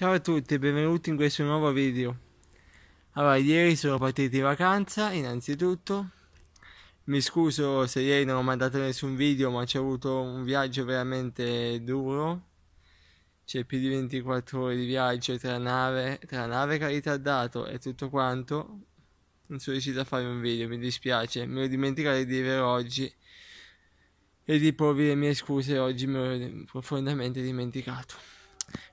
Ciao a tutti e benvenuti in questo nuovo video. Allora, ieri sono partiti in vacanza, innanzitutto. Mi scuso se ieri non ho mandato nessun video, ma c'è avuto un viaggio veramente duro. C'è più di 24 ore di viaggio tra nave, tra nave che ha ritardato e tutto quanto. Non sono riuscito a fare un video, mi dispiace. Mi ho dimenticato di dirvelo oggi. E di porvi le mie scuse oggi mi ho profondamente dimenticato.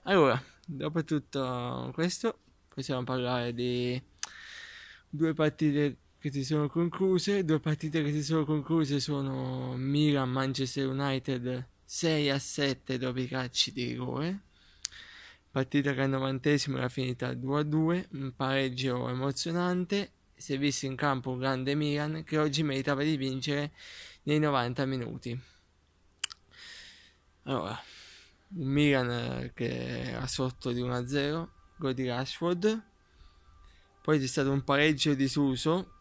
Allora, dopo tutto questo possiamo parlare di due partite che si sono concluse. Due partite che si sono concluse sono Milan Manchester United 6 a 7 dopo i calci di rigore. Partita che al novantesimo era finita 2 a 2, un pareggio emozionante. Si è visto in campo un grande Milan che oggi meritava di vincere nei 90 minuti. Allora, un Milan eh, che era sotto di 1-0, gol di Rashford. Poi c'è stato un pareggio di disuso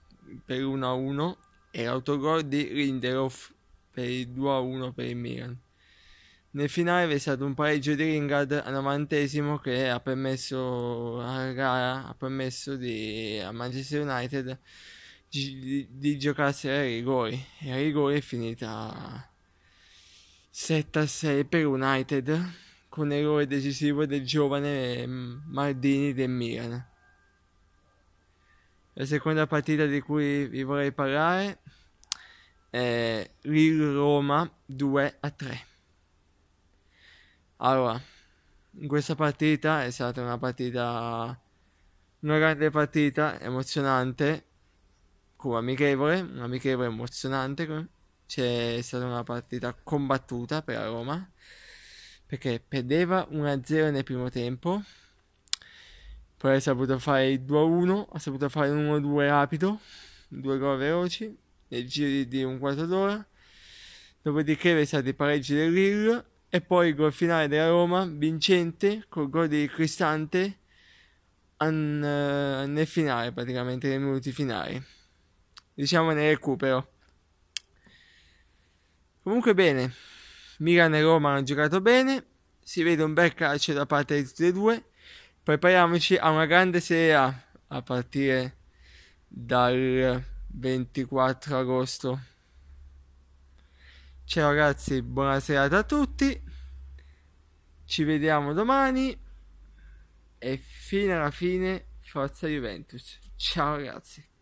per 1-1 e l'autogol di Lindelof per il 2-1 per il Milan. Nel finale c'è stato un pareggio di Ringard al novantesimo che ha permesso alla gara, ha permesso di, a Manchester United di, di, di giocarsi ai rigori e ai rigori è finita 7 a 6 per United con errore decisivo del giovane mm, Mardini del Milan. La seconda partita di cui vi vorrei parlare è Lille Roma 2 a 3. Allora, in questa partita è stata una partita una grande partita emozionante, come amichevole, un amichevole emozionante c'è stata una partita combattuta per la Roma perché perdeva 1-0 nel primo tempo poi ha saputo fare il 2-1 ha saputo fare un 1-2 rapido due gol veloci nel giro di un quarto d'ora dopodiché è stato il pareggio del Lille e poi il gol finale della Roma vincente col gol di Cristante an, uh, nel finale praticamente nei minuti finali diciamo nel recupero Comunque bene, Milan e Roma hanno giocato bene, si vede un bel calcio da parte di tutti e due, prepariamoci a una grande Serie A a partire dal 24 agosto. Ciao ragazzi, buona serata a tutti, ci vediamo domani e fino alla fine forza Juventus. Ciao ragazzi.